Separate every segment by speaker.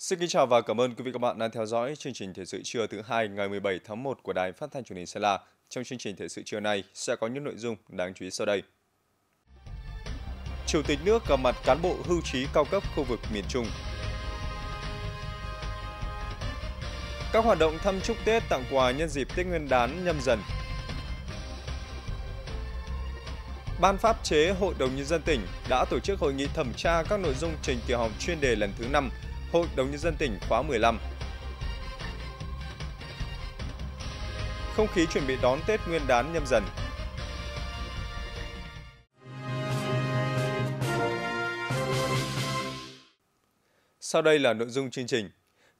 Speaker 1: Xin kính chào và cảm ơn quý vị các bạn đang theo dõi chương trình Thể sự trưa thứ hai ngày 17 tháng 1 của Đài Phát thanh Truyền hình Sơn La. Trong chương trình Thể sự trưa nay sẽ có những nội dung đáng chú ý sau đây. Chủ tịch nước gặp mặt cán bộ hưu trí cao cấp khu vực miền Trung. Các hoạt động thăm chúc Tết tặng quà nhân dịp Tết Nguyên đán nhâm dần. Ban pháp chế Hội đồng Nhân dân tỉnh đã tổ chức hội nghị thẩm tra các nội dung trình kỳ họp chuyên đề lần thứ 5 Hội đồng Nhân dân tỉnh khóa 15. Không khí chuẩn bị đón Tết Nguyên đán nhâm dần Sau đây là nội dung chương trình.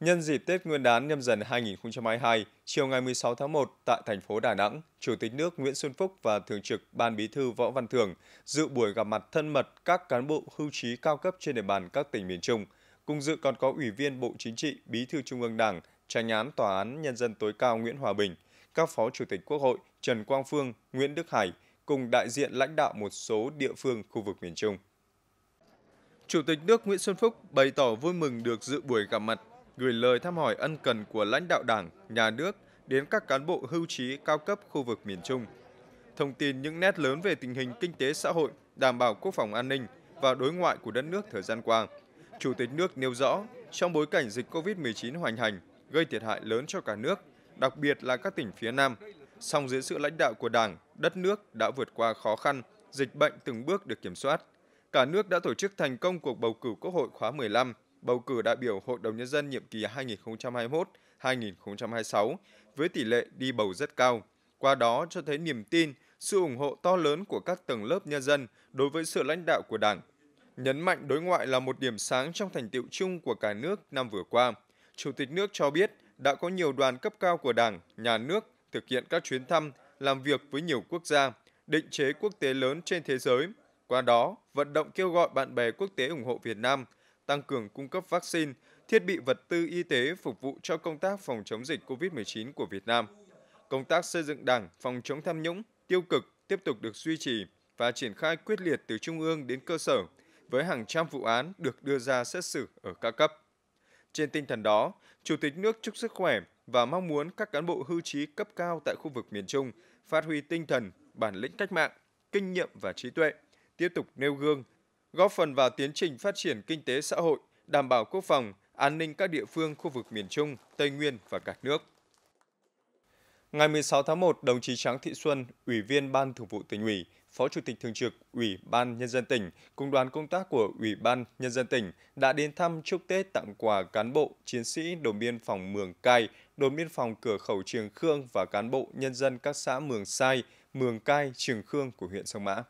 Speaker 1: Nhân dịp Tết Nguyên đán nhâm dần 2022, chiều ngày 16 tháng 1 tại thành phố Đà Nẵng, Chủ tịch nước Nguyễn Xuân Phúc và Thường trực Ban Bí thư Võ Văn thường dự buổi gặp mặt thân mật các cán bộ hưu trí cao cấp trên địa bàn các tỉnh miền Trung – Cùng dự còn có Ủy viên Bộ Chính trị, Bí thư Trung ương Đảng, Tranh án Tòa án Nhân dân tối cao Nguyễn Hòa Bình, các Phó Chủ tịch Quốc hội Trần Quang Phương, Nguyễn Đức Hải cùng đại diện lãnh đạo một số địa phương khu vực miền Trung. Chủ tịch nước Nguyễn Xuân Phúc bày tỏ vui mừng được dự buổi gặp mặt, gửi lời thăm hỏi ân cần của lãnh đạo Đảng, nhà nước đến các cán bộ hưu trí cao cấp khu vực miền Trung. Thông tin những nét lớn về tình hình kinh tế xã hội, đảm bảo quốc phòng an ninh và đối ngoại của đất nước thời gian qua – Chủ tịch nước nêu rõ, trong bối cảnh dịch COVID-19 hoành hành, gây thiệt hại lớn cho cả nước, đặc biệt là các tỉnh phía Nam, song dưới sự lãnh đạo của Đảng, đất nước đã vượt qua khó khăn, dịch bệnh từng bước được kiểm soát. Cả nước đã tổ chức thành công cuộc bầu cử Quốc hội khóa 15, bầu cử đại biểu Hội đồng Nhân dân nhiệm kỳ 2021-2026 với tỷ lệ đi bầu rất cao. Qua đó cho thấy niềm tin, sự ủng hộ to lớn của các tầng lớp nhân dân đối với sự lãnh đạo của Đảng, nhấn mạnh đối ngoại là một điểm sáng trong thành tiệu chung của cả nước năm vừa qua. Chủ tịch nước cho biết đã có nhiều đoàn cấp cao của Đảng, Nhà nước thực hiện các chuyến thăm, làm việc với nhiều quốc gia, định chế quốc tế lớn trên thế giới. Qua đó, vận động kêu gọi bạn bè quốc tế ủng hộ Việt Nam, tăng cường cung cấp vaccine, thiết bị vật tư y tế phục vụ cho công tác phòng chống dịch COVID-19 của Việt Nam. Công tác xây dựng đảng, phòng chống tham nhũng, tiêu cực tiếp tục được duy trì và triển khai quyết liệt từ trung ương đến cơ sở – với hàng trăm vụ án được đưa ra xét xử ở các cấp. Trên tinh thần đó, Chủ tịch nước chúc sức khỏe và mong muốn các cán bộ hưu trí cấp cao tại khu vực miền Trung phát huy tinh thần, bản lĩnh cách mạng, kinh nghiệm và trí tuệ, tiếp tục nêu gương, góp phần vào tiến trình phát triển kinh tế xã hội, đảm bảo quốc phòng, an ninh các địa phương khu vực miền Trung, Tây Nguyên và cả nước. Ngày 16 tháng 1, đồng chí Tráng Thị Xuân, Ủy viên Ban Thường vụ Tỉnh ủy, Phó Chủ tịch Thường trực Ủy ban Nhân dân tỉnh cùng đoàn công tác của Ủy ban Nhân dân tỉnh đã đến thăm chúc Tết tặng quà cán bộ, chiến sĩ đồn biên phòng Mường Cai, đồn biên phòng cửa khẩu Trường Khương và cán bộ nhân dân các xã Mường Sai, Mường Cai, Trường Khương của huyện Sông Mã.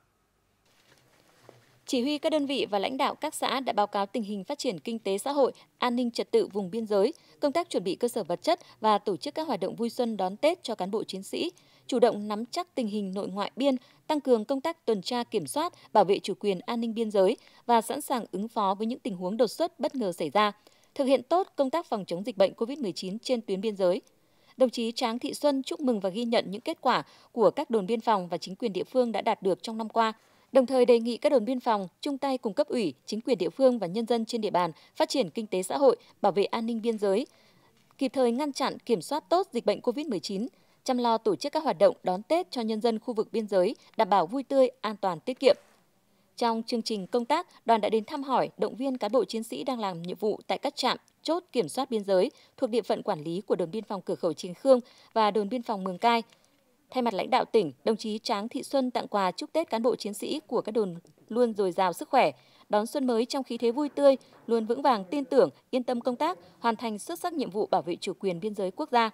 Speaker 2: Chỉ huy các đơn vị và lãnh đạo các xã đã báo cáo tình hình phát triển kinh tế xã hội, an ninh trật tự vùng biên giới, công tác chuẩn bị cơ sở vật chất và tổ chức các hoạt động vui xuân đón Tết cho cán bộ chiến sĩ, chủ động nắm chắc tình hình nội ngoại biên, tăng cường công tác tuần tra kiểm soát, bảo vệ chủ quyền an ninh biên giới và sẵn sàng ứng phó với những tình huống đột xuất bất ngờ xảy ra, thực hiện tốt công tác phòng chống dịch bệnh COVID-19 trên tuyến biên giới. Đồng chí Tráng Thị Xuân chúc mừng và ghi nhận những kết quả của các đồn biên phòng và chính quyền địa phương đã đạt được trong năm qua, đồng thời đề nghị các đồn biên phòng chung tay cùng cấp ủy, chính quyền địa phương và nhân dân trên địa bàn phát triển kinh tế xã hội, bảo vệ an ninh biên giới, kịp thời ngăn chặn kiểm soát tốt dịch bệnh COVID-19, chăm lo tổ chức các hoạt động đón Tết cho nhân dân khu vực biên giới, đảm bảo vui tươi, an toàn, tiết kiệm. Trong chương trình công tác, đoàn đã đến thăm hỏi, động viên cán bộ chiến sĩ đang làm nhiệm vụ tại các trạm, chốt kiểm soát biên giới thuộc địa phận quản lý của đồn biên phòng cửa khẩu Trình Khương và đồn biên phòng Mường Cai. Thay mặt lãnh đạo tỉnh, đồng chí Tráng Thị Xuân tặng quà chúc Tết cán bộ chiến sĩ của các đồn luôn dồi dào sức khỏe, đón xuân mới trong khí thế vui tươi, luôn vững vàng tin tưởng, yên tâm công tác, hoàn thành xuất sắc nhiệm vụ bảo vệ chủ quyền biên giới quốc gia.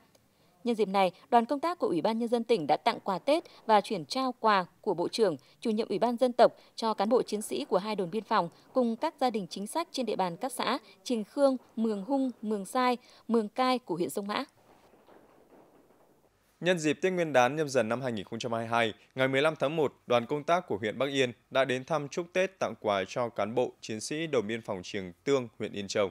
Speaker 2: Nhân dịp này, đoàn công tác của Ủy ban Nhân dân tỉnh đã tặng quà Tết và chuyển trao quà của Bộ trưởng, chủ nhiệm Ủy ban dân tộc cho cán bộ chiến sĩ của hai đồn biên phòng cùng các gia đình chính sách trên địa bàn các xã Trình Khương, Mường Hung, Mường Sai, Mường Cai của huyện Sông Mã.
Speaker 1: Nhân dịp Tết Nguyên đán nhâm dần năm 2022, ngày 15 tháng 1, đoàn công tác của huyện Bắc Yên đã đến thăm chúc Tết tặng quà cho cán bộ, chiến sĩ đồn biên phòng trường Tương, huyện Yên Châu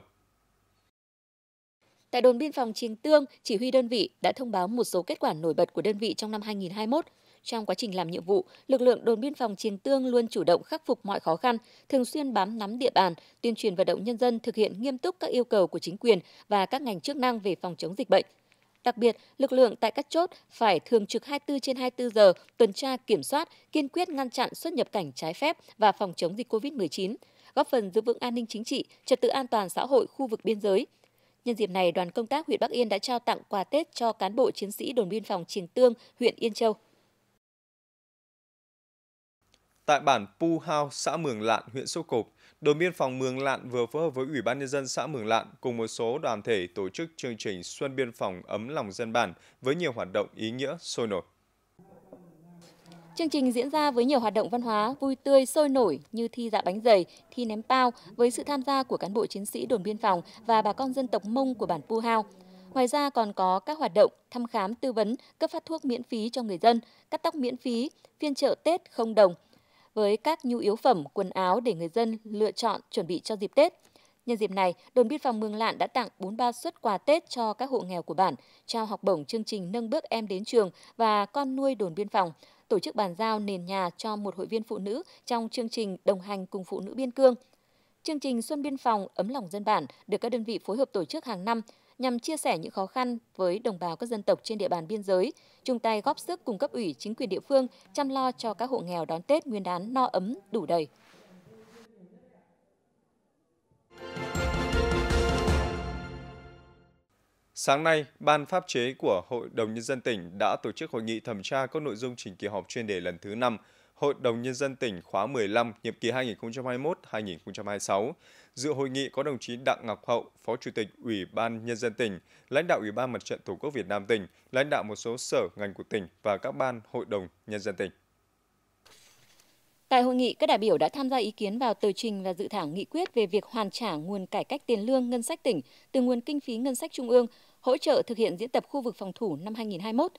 Speaker 2: tại đồn biên phòng Triềng Tương, chỉ huy đơn vị đã thông báo một số kết quả nổi bật của đơn vị trong năm 2021. Trong quá trình làm nhiệm vụ, lực lượng đồn biên phòng Triềng Tương luôn chủ động khắc phục mọi khó khăn, thường xuyên bám nắm địa bàn, tuyên truyền vận động nhân dân thực hiện nghiêm túc các yêu cầu của chính quyền và các ngành chức năng về phòng chống dịch bệnh. Đặc biệt, lực lượng tại các chốt phải thường trực 24 trên 24 giờ tuần tra kiểm soát, kiên quyết ngăn chặn xuất nhập cảnh trái phép và phòng chống dịch COVID-19, góp phần giữ vững an ninh chính trị, trật tự an toàn xã hội khu vực biên giới, Nhân dịp này, đoàn công tác huyện Bắc Yên đã trao tặng quà Tết cho cán bộ chiến sĩ đồn biên phòng Triềng Tương, huyện Yên Châu.
Speaker 1: Tại bản Pu Hao, xã Mường Lạn, huyện Sô Cộp, đồn biên phòng Mường Lạn vừa phối hợp với Ủy ban nhân dân xã Mường Lạn cùng một số đoàn thể tổ chức chương trình Xuân biên phòng ấm lòng dân bản với nhiều hoạt động ý nghĩa sôi nổi.
Speaker 2: Chương trình diễn ra với nhiều hoạt động văn hóa vui tươi sôi nổi như thi dạ bánh dày, thi ném bao với sự tham gia của cán bộ chiến sĩ đồn biên phòng và bà con dân tộc Mông của bản Pu Hao. Ngoài ra còn có các hoạt động thăm khám tư vấn, cấp phát thuốc miễn phí cho người dân, cắt tóc miễn phí, phiên chợ Tết không đồng với các nhu yếu phẩm, quần áo để người dân lựa chọn chuẩn bị cho dịp Tết. Nhân dịp này, đồn biên phòng Mường Lạn đã tặng 43 suất quà Tết cho các hộ nghèo của bản, trao học bổng chương trình nâng bước em đến trường và con nuôi đồn biên phòng, tổ chức bàn giao nền nhà cho một hội viên phụ nữ trong chương trình đồng hành cùng phụ nữ biên cương. Chương trình Xuân Biên phòng ấm lòng dân bản được các đơn vị phối hợp tổ chức hàng năm nhằm chia sẻ những khó khăn với đồng bào các dân tộc trên địa bàn biên giới, chung tay góp sức cùng cấp ủy chính quyền địa phương chăm lo cho các hộ nghèo đón Tết Nguyên đán no ấm đủ đầy.
Speaker 1: Sáng nay, Ban Pháp chế của Hội đồng Nhân dân tỉnh đã tổ chức hội nghị thẩm tra các nội dung trình kỳ họp chuyên đề lần thứ 5 Hội đồng Nhân dân tỉnh khóa 15, nhiệm kỳ 2021-2026. Dự hội nghị có đồng chí Đặng Ngọc Hậu, Phó Chủ tịch Ủy ban Nhân dân tỉnh, lãnh đạo Ủy ban Mặt trận Tổ quốc Việt Nam tỉnh, lãnh đạo một số sở ngành của tỉnh và các ban Hội đồng Nhân dân tỉnh.
Speaker 2: Tại hội nghị, các đại biểu đã tham gia ý kiến vào tờ trình và dự thảo nghị quyết về việc hoàn trả nguồn cải cách tiền lương ngân sách tỉnh từ nguồn kinh phí ngân sách trung ương, hỗ trợ thực hiện diễn tập khu vực phòng thủ năm 2021.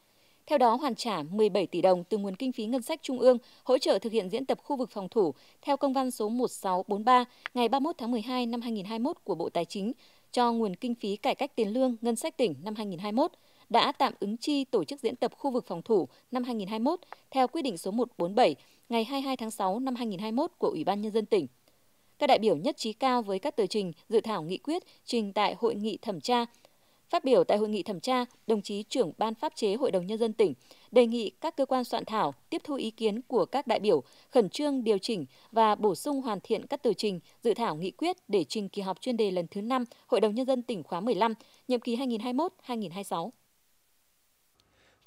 Speaker 2: Theo đó, hoàn trả 17 tỷ đồng từ nguồn kinh phí ngân sách trung ương hỗ trợ thực hiện diễn tập khu vực phòng thủ theo công văn số 1643 ngày 31 tháng 12 năm 2021 của Bộ Tài chính cho nguồn kinh phí cải cách tiền lương ngân sách tỉnh năm 2021 đã tạm ứng chi tổ chức diễn tập khu vực phòng thủ năm 2021 theo quyết định số 147 ngày 22 tháng 6 năm 2021 của Ủy ban Nhân dân tỉnh. Các đại biểu nhất trí cao với các tờ trình, dự thảo nghị quyết trình tại hội nghị thẩm tra. Phát biểu tại hội nghị thẩm tra, đồng chí trưởng Ban pháp chế Hội đồng Nhân dân tỉnh đề nghị các cơ quan soạn thảo tiếp thu ý kiến của các đại biểu, khẩn trương điều chỉnh và bổ sung hoàn thiện các tờ trình, dự thảo nghị quyết để trình kỳ họp chuyên đề lần thứ 5 Hội đồng Nhân dân tỉnh khóa 15, nhiệm kỳ 2021-2026.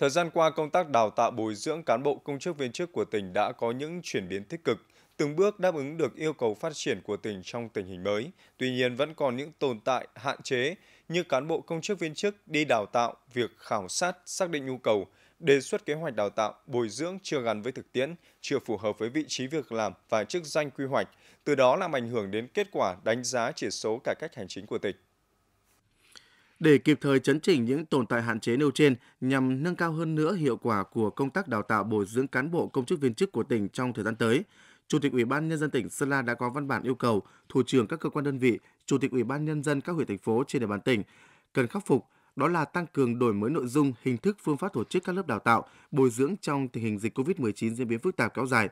Speaker 1: Thời gian qua, công tác đào tạo bồi dưỡng cán bộ công chức viên chức của tỉnh đã có những chuyển biến tích cực, từng bước đáp ứng được yêu cầu phát triển của tỉnh trong tình hình mới. Tuy nhiên, vẫn còn những tồn tại hạn chế như cán bộ công chức viên chức đi đào tạo, việc khảo sát, xác định nhu cầu, đề xuất kế hoạch đào tạo, bồi dưỡng chưa gắn với thực tiễn, chưa phù hợp với vị trí việc làm và chức danh quy hoạch, từ đó làm ảnh hưởng đến kết quả đánh giá chỉ số cải cách hành chính của tỉnh
Speaker 3: để kịp thời chấn chỉnh những tồn tại hạn chế nêu trên nhằm nâng cao hơn nữa hiệu quả của công tác đào tạo bồi dưỡng cán bộ công chức viên chức của tỉnh trong thời gian tới. Chủ tịch Ủy ban nhân dân tỉnh Sơn La đã có văn bản yêu cầu thủ trưởng các cơ quan đơn vị, chủ tịch Ủy ban nhân dân các huyện thành phố trên địa bàn tỉnh cần khắc phục đó là tăng cường đổi mới nội dung, hình thức, phương pháp tổ chức các lớp đào tạo, bồi dưỡng trong tình hình dịch COVID-19 diễn biến phức tạp kéo dài,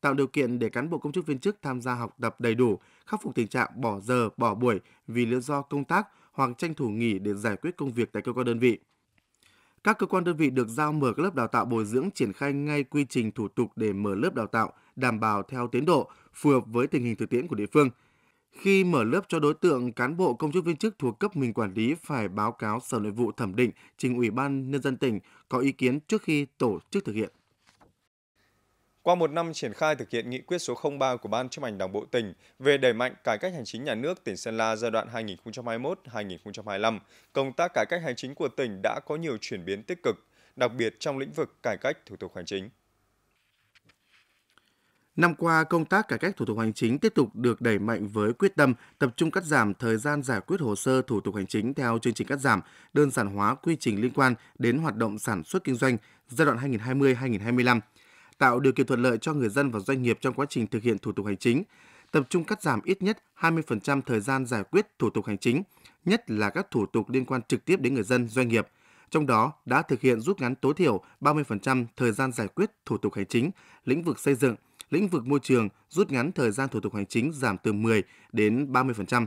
Speaker 3: tạo điều kiện để cán bộ công chức viên chức tham gia học tập đầy đủ, khắc phục tình trạng bỏ giờ, bỏ buổi vì lý do công tác hoặc tranh thủ nghỉ để giải quyết công việc tại cơ quan đơn vị. Các cơ quan đơn vị được giao mở các lớp đào tạo bồi dưỡng triển khai ngay quy trình thủ tục để mở lớp đào tạo, đảm bảo theo tiến độ, phù hợp với tình hình thực tiễn của địa phương. Khi mở lớp cho đối tượng cán bộ công chức viên chức thuộc cấp mình quản lý phải báo cáo Sở Nội vụ thẩm định trình Ủy ban nhân dân tỉnh có ý kiến trước khi tổ chức thực hiện. Qua một
Speaker 1: năm triển khai thực hiện nghị quyết số 03 của Ban chấp hành Đảng Bộ tỉnh về đẩy mạnh cải cách hành chính nhà nước tỉnh Sơn La giai đoạn 2021-2025, công tác cải cách hành chính của tỉnh đã có nhiều chuyển biến tích cực, đặc biệt trong lĩnh vực cải cách thủ tục hành chính.
Speaker 3: Năm qua, công tác cải cách thủ tục hành chính tiếp tục được đẩy mạnh với quyết tâm tập trung cắt giảm thời gian giải quyết hồ sơ thủ tục hành chính theo chương trình cắt giảm, đơn giản hóa quy trình liên quan đến hoạt động sản xuất kinh doanh giai đoạn 2020-2025 tạo điều kiện thuận lợi cho người dân và doanh nghiệp trong quá trình thực hiện thủ tục hành chính, tập trung cắt giảm ít nhất 20% thời gian giải quyết thủ tục hành chính, nhất là các thủ tục liên quan trực tiếp đến người dân, doanh nghiệp. Trong đó đã thực hiện rút ngắn tối thiểu 30% thời gian giải quyết thủ tục hành chính, lĩnh vực xây dựng, lĩnh vực môi trường rút ngắn thời gian thủ tục hành chính giảm từ 10 đến 30%.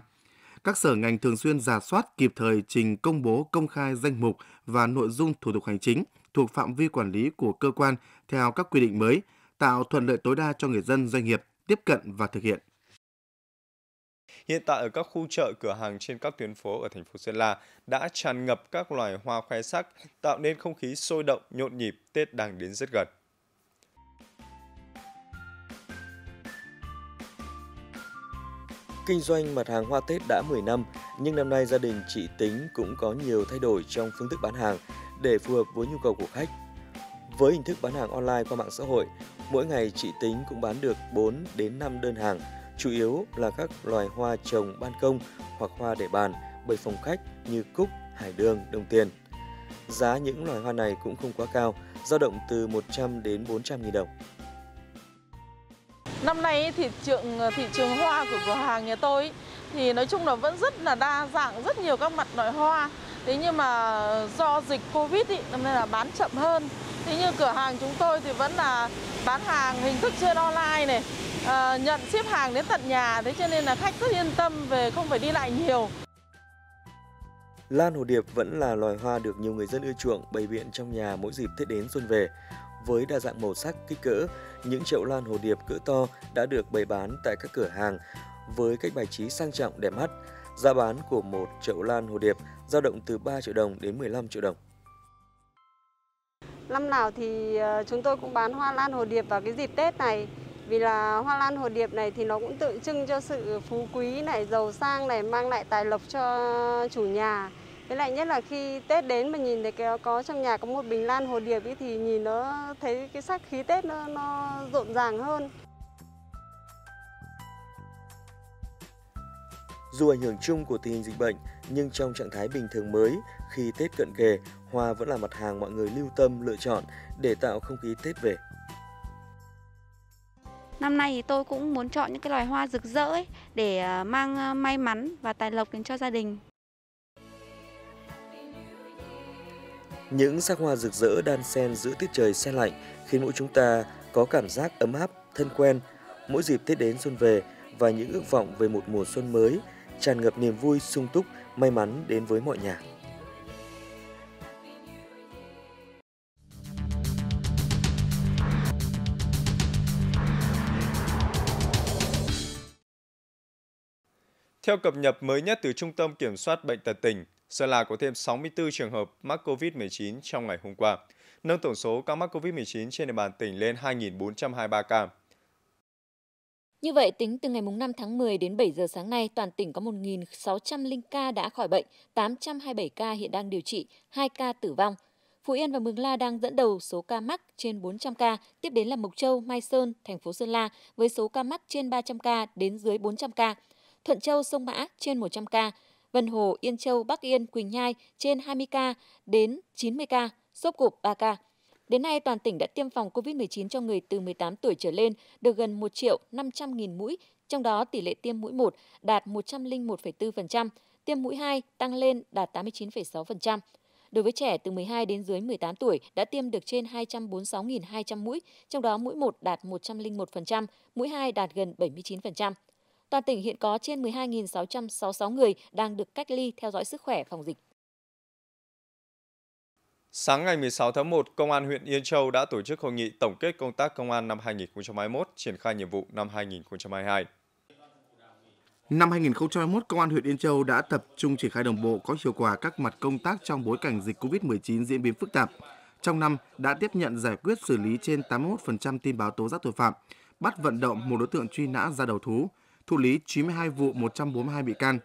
Speaker 3: Các sở ngành thường xuyên giả soát kịp thời trình công bố công khai danh mục và nội dung thủ tục hành chính – thuộc phạm vi quản lý của cơ quan theo các quy định mới, tạo thuận lợi tối đa cho người dân doanh nghiệp tiếp cận và thực hiện.
Speaker 1: Hiện tại ở các khu chợ cửa hàng trên các tuyến phố ở thành phố Sơn La đã tràn ngập các loài hoa khoe sắc, tạo nên không khí sôi động, nhộn nhịp, Tết đang đến rất gần. Kinh doanh mặt hàng hoa
Speaker 4: Tết đã 10 năm, nhưng năm nay gia đình chị Tính cũng có nhiều thay đổi trong phương thức bán hàng để phù hợp với nhu cầu của khách. Với hình thức bán hàng online qua mạng xã hội, mỗi ngày chị Tính cũng bán được 4 đến 5 đơn hàng, chủ yếu là các loài hoa trồng ban công hoặc hoa để bàn, bởi phòng khách như cúc, hải đường, đồng tiền. Giá những loài hoa này cũng không quá cao, dao động từ 100 đến 400 nghìn đồng.
Speaker 2: Năm nay thì trường ờ, thị trường hoa của cửa hàng nhà tôi thì nói chung là vẫn rất là đa dạng, rất nhiều các mặt loại hoa. Thế nhưng mà do dịch Covid ý, nên là bán chậm hơn. Thế nhưng cửa hàng chúng tôi thì vẫn là bán hàng hình thức trên online này, à, nhận ship hàng đến tận nhà. Thế cho nên là khách rất yên tâm về không phải đi lại nhiều.
Speaker 4: Lan hồ điệp vẫn là loài hoa được nhiều người dân ưa chuộng bày biện trong nhà mỗi dịp Tết đến xuân về với đa dạng màu sắc, kích cỡ. Những chậu lan hồ điệp cỡ to đã được bày bán tại các cửa hàng với cách bài trí sang trọng đẹp mắt. Giá bán của một chậu lan hồ điệp dao động từ 3 triệu đồng đến 15 triệu đồng.
Speaker 2: Năm nào thì ờ, chúng tôi cũng bán hoa lan hồ điệp vào cái dịp Tết này vì là hoa lan hồ điệp này thì nó cũng tượng trưng cho sự phú quý này, giàu sang này mang lại tài lộc cho chủ nhà với lại nhất là khi tết đến mà nhìn thấy có, có trong nhà có một bình lan hồ điệp ấy thì nhìn nó thấy cái sắc khí tết nó, nó rộn ràng hơn
Speaker 4: Dù ảnh hưởng chung của tình hình dịch bệnh, nhưng trong trạng thái bình thường mới, khi Tết cận kề, hoa vẫn là mặt hàng mọi người lưu tâm lựa chọn để tạo không khí Tết về.
Speaker 2: Năm nay thì tôi cũng muốn chọn những cái loài hoa rực rỡ ấy để à, mang à, may mắn và tài lộc đến cho gia đình.
Speaker 4: Những sắc hoa rực rỡ đan xen giữa tiết trời xe lạnh khiến mỗi chúng ta có cảm giác ấm áp, thân quen. Mỗi dịp Tết đến xuân về và những ước vọng về một mùa xuân mới tràn ngập niềm vui, sung túc, may mắn đến với mọi nhà.
Speaker 1: Theo cập nhật mới nhất từ Trung tâm Kiểm soát Bệnh tật tỉnh, Sơn La có thêm 64 trường hợp mắc COVID-19 trong ngày hôm qua, nâng tổng số ca mắc COVID-19 trên địa bàn tỉnh lên 2.423 ca.
Speaker 2: Như vậy, tính từ ngày 5 tháng 10 đến 7 giờ sáng nay, toàn tỉnh có 1.600 ca đã khỏi bệnh, 827 ca hiện đang điều trị, 2 ca tử vong. Phú Yên và Mường La đang dẫn đầu số ca mắc trên 400 ca, tiếp đến là Mộc Châu, Mai Sơn, thành phố Sơn La với số ca mắc trên 300 ca đến dưới 400 ca. Thuận Châu, Sông Mã trên 100 ca, Vân Hồ, Yên Châu, Bắc Yên, Quỳnh Nhai trên 20 ca đến 90 ca, Sốp Cụp 3 ca. Đến nay, toàn tỉnh đã tiêm phòng COVID-19 cho người từ 18 tuổi trở lên được gần 1 triệu 500 nghìn mũi, trong đó tỷ lệ tiêm mũi 1 đạt 101,4%, tiêm mũi 2 tăng lên đạt 89,6%. Đối với trẻ từ 12 đến dưới 18 tuổi đã tiêm được trên 246.200 mũi, trong đó mũi 1 đạt 101%, mũi 2 đạt gần 79%. Toàn tỉnh hiện có trên 12.666 người đang được cách ly theo dõi sức khỏe phòng dịch.
Speaker 1: Sáng ngày 16 tháng 1, Công an huyện Yên Châu đã tổ chức hội nghị tổng kết công tác công an năm 2021, triển khai nhiệm vụ năm 2022.
Speaker 3: Năm 2021, Công an huyện Yên Châu đã tập trung triển khai đồng bộ có hiệu quả các mặt công tác trong bối cảnh dịch COVID-19 diễn biến phức tạp. Trong năm đã tiếp nhận giải quyết xử lý trên 81% tin báo tố giác tội phạm, bắt vận động một đối tượng truy nã ra đầu thú, thụ lý 92 vụ 142 bị can.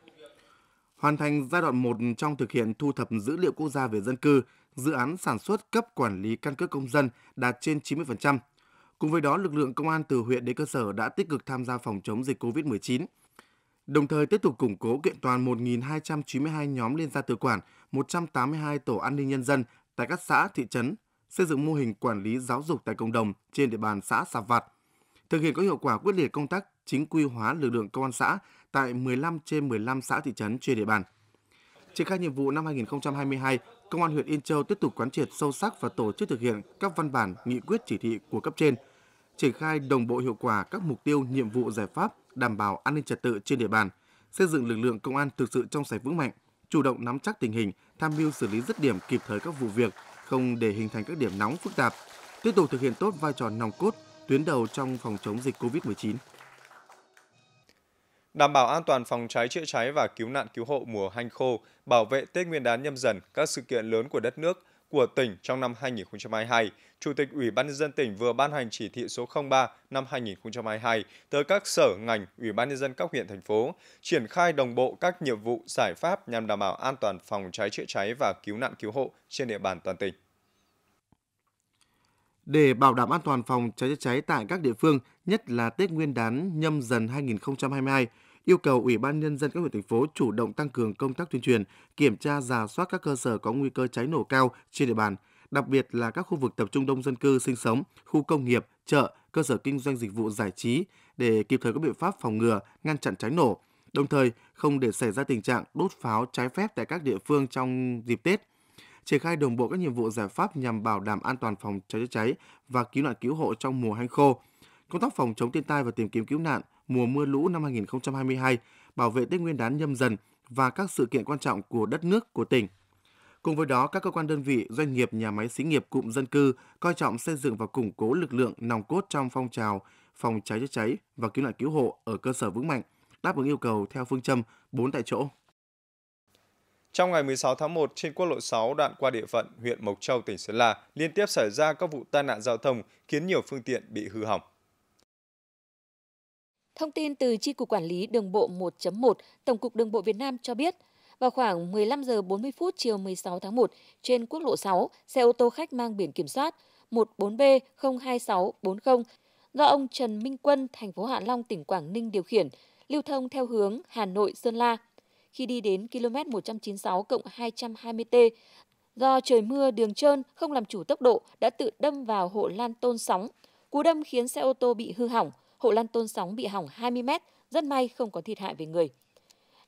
Speaker 3: Hoàn thành giai đoạn 1 trong thực hiện thu thập dữ liệu quốc gia về dân cư, dự án sản xuất cấp quản lý căn cước công dân đạt trên 90%. Cùng với đó, lực lượng công an từ huyện đến cơ sở đã tích cực tham gia phòng chống dịch COVID-19. Đồng thời tiếp tục củng cố kiện toàn 1.292 nhóm liên gia tự quản, 182 tổ an ninh nhân dân tại các xã, thị trấn, xây dựng mô hình quản lý giáo dục tại cộng đồng trên địa bàn xã sạp Vạt, thực hiện có hiệu quả quyết liệt công tác chính quy hóa lực lượng công an xã tại 15 trên 15 xã thị trấn trên địa bàn. Triển khai nhiệm vụ năm 2022, Công an huyện Yên Châu tiếp tục quán triệt sâu sắc và tổ chức thực hiện các văn bản, nghị quyết chỉ thị của cấp trên, triển khai đồng bộ hiệu quả các mục tiêu, nhiệm vụ giải pháp đảm bảo an ninh trật tự trên địa bàn, xây dựng lực lượng công an thực sự trong sạch vững mạnh, chủ động nắm chắc tình hình, tham mưu xử lý dứt điểm kịp thời các vụ việc, không để hình thành các điểm nóng phức tạp, tiếp tục thực hiện tốt vai trò nòng cốt tuyến đầu trong phòng chống dịch COVID-19.
Speaker 1: Đảm bảo an toàn phòng cháy chữa cháy và cứu nạn cứu hộ mùa hanh khô, bảo vệ Tết Nguyên đán nhâm dần, các sự kiện lớn của đất nước, của tỉnh trong năm 2022, Chủ tịch Ủy ban nhân dân tỉnh vừa ban hành chỉ thị số 03 năm 2022 tới các sở ngành, Ủy ban nhân dân các huyện thành phố triển khai đồng bộ các nhiệm vụ giải pháp nhằm đảm bảo an toàn phòng cháy chữa cháy và cứu nạn cứu hộ trên địa bàn toàn
Speaker 3: tỉnh. Để bảo đảm an toàn phòng cháy chữa cháy tại các địa phương, nhất là Tết Nguyên đán nhâm dần 2022, yêu cầu Ủy ban nhân dân các huyện thành phố chủ động tăng cường công tác tuyên truyền, kiểm tra giả soát các cơ sở có nguy cơ cháy nổ cao trên địa bàn, đặc biệt là các khu vực tập trung đông dân cư sinh sống, khu công nghiệp, chợ, cơ sở kinh doanh dịch vụ giải trí để kịp thời có biện pháp phòng ngừa, ngăn chặn cháy nổ. Đồng thời, không để xảy ra tình trạng đốt pháo trái phép tại các địa phương trong dịp Tết, triển khai đồng bộ các nhiệm vụ giải pháp nhằm bảo đảm an toàn phòng cháy chữa cháy và cứu nạn cứu hộ trong mùa hanh khô. Công tác phòng chống thiên tai và tìm kiếm cứu nạn mùa mưa lũ năm 2022, bảo vệ Tết Nguyên đán nhâm dần và các sự kiện quan trọng của đất nước, của tỉnh. Cùng với đó, các cơ quan đơn vị, doanh nghiệp, nhà máy xí nghiệp, cụm dân cư coi trọng xây dựng và củng cố lực lượng nòng cốt trong phong trào phòng cháy chữa cháy và cứu nạn cứu hộ ở cơ sở vững mạnh, đáp ứng yêu cầu theo phương châm 4 tại chỗ.
Speaker 1: Trong ngày 16 tháng 1, trên quốc lộ 6 đoạn qua địa phận huyện Mộc Châu, tỉnh Sơn La, liên tiếp xảy ra các vụ tai nạn giao thông khiến nhiều phương tiện bị hư hỏng.
Speaker 2: Thông tin từ Chi cục Quản lý Đường bộ 1.1, Tổng cục Đường bộ Việt Nam cho biết, vào khoảng 15 giờ 40 phút chiều 16 tháng 1, trên quốc lộ 6, xe ô tô khách mang biển kiểm soát 14B02640 do ông Trần Minh Quân, thành phố Hạ Long, tỉnh Quảng Ninh điều khiển, lưu thông theo hướng Hà Nội Sơn La khi đi đến km 196 cộng 220T. Do trời mưa đường trơn không làm chủ tốc độ đã tự đâm vào hộ lan tôn sóng. Cú đâm khiến xe ô tô bị hư hỏng, hộ lan tôn sóng bị hỏng 20 m rất may không có thiệt hại về người.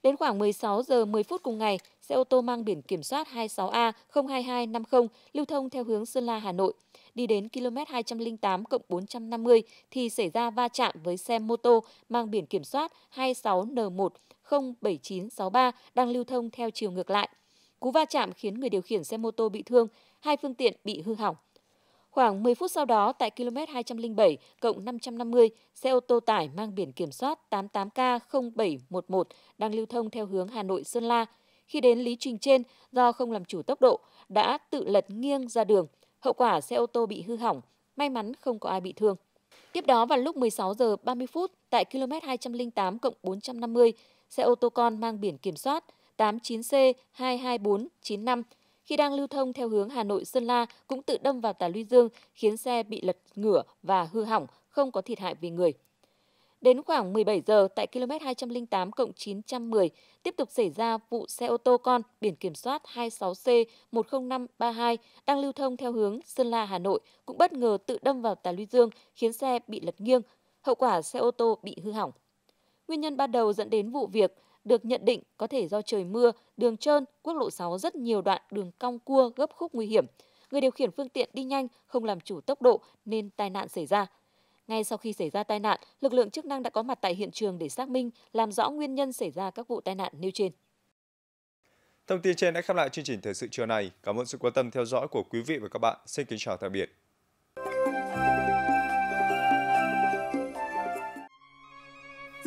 Speaker 2: Đến khoảng 16 giờ 10 phút cùng ngày, xe ô tô mang biển kiểm soát 26A02250 lưu thông theo hướng Sơn La Hà Nội. Đi đến km 208 450 thì xảy ra va chạm với xe mô tô mang biển kiểm soát 26N1 đang lưu thông theo chiều ngược lại. Cú va chạm khiến người điều khiển xe mô tô bị thương, hai phương tiện bị hư hỏng. Khoảng 10 phút sau đó, tại km 207 cộng 550, xe ô tô tải mang biển kiểm soát 88K0711 đang lưu thông theo hướng Hà Nội Sơn La. Khi đến lý trình trên, do không làm chủ tốc độ, đã tự lật nghiêng ra đường. Hậu quả xe ô tô bị hư hỏng, may mắn không có ai bị thương. Tiếp đó vào lúc 16 giờ 30 phút tại km 208 cộng 450, xe ô tô con mang biển kiểm soát 89C22495 khi đang lưu thông theo hướng Hà Nội Sơn La cũng tự đâm vào tà luy dương khiến xe bị lật ngửa và hư hỏng, không có thiệt hại về người. Đến khoảng 17 giờ tại km 208 cộng 910 tiếp tục xảy ra vụ xe ô tô con biển kiểm soát 26C 10532 đang lưu thông theo hướng Sơn La Hà Nội cũng bất ngờ tự đâm vào tà luy dương khiến xe bị lật nghiêng, hậu quả xe ô tô bị hư hỏng. Nguyên nhân ban đầu dẫn đến vụ việc được nhận định có thể do trời mưa, đường trơn, quốc lộ 6 rất nhiều đoạn đường cong cua gấp khúc nguy hiểm. Người điều khiển phương tiện đi nhanh, không làm chủ tốc độ nên tai nạn xảy ra. Ngay sau khi xảy ra tai nạn, lực lượng chức năng đã có mặt tại hiện trường để xác minh, làm rõ nguyên nhân xảy ra các vụ tai nạn nêu trên.
Speaker 1: Thông tin trên đã khép lại chương trình thời sự chiều này. Cảm ơn sự quan tâm theo dõi của quý vị và các bạn. Xin kính chào tạm biệt.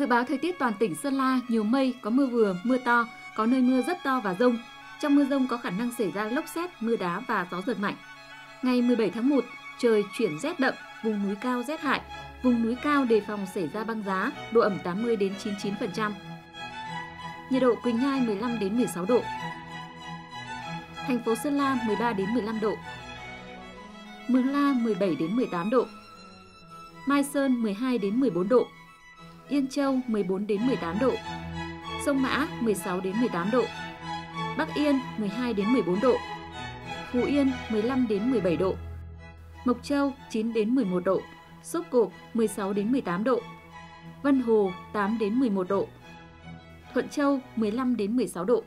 Speaker 2: Dự báo thời tiết toàn tỉnh Sơn La nhiều mây, có mưa vừa, mưa to, có nơi mưa rất to và rông. Trong mưa rông có khả năng xảy ra lốc xét, mưa đá và gió giật mạnh. Ngày 17 tháng 1, trời chuyển rét đậm, vùng núi cao rét hại, vùng núi cao đề phòng xảy ra băng giá, độ ẩm 80 đến 99%. Nhiệt độ Quỳnh Nhai 15 đến 16 độ. Thành phố Sơn La 13 đến 15 độ. Mường La 17 đến 18 độ. Mai Sơn 12 đến 14 độ. Yên Châu 14 đến 18 độ, Sông Mã 16 đến 18 độ, Bắc Yên 12 đến 14 độ, Phú Yên 15 đến 17 độ, Mộc Châu 9 đến 11 độ, Sốp Cộp 16 đến 18 độ, Vân Hồ 8 đến 11 độ, Thuận Châu 15 đến 16 độ.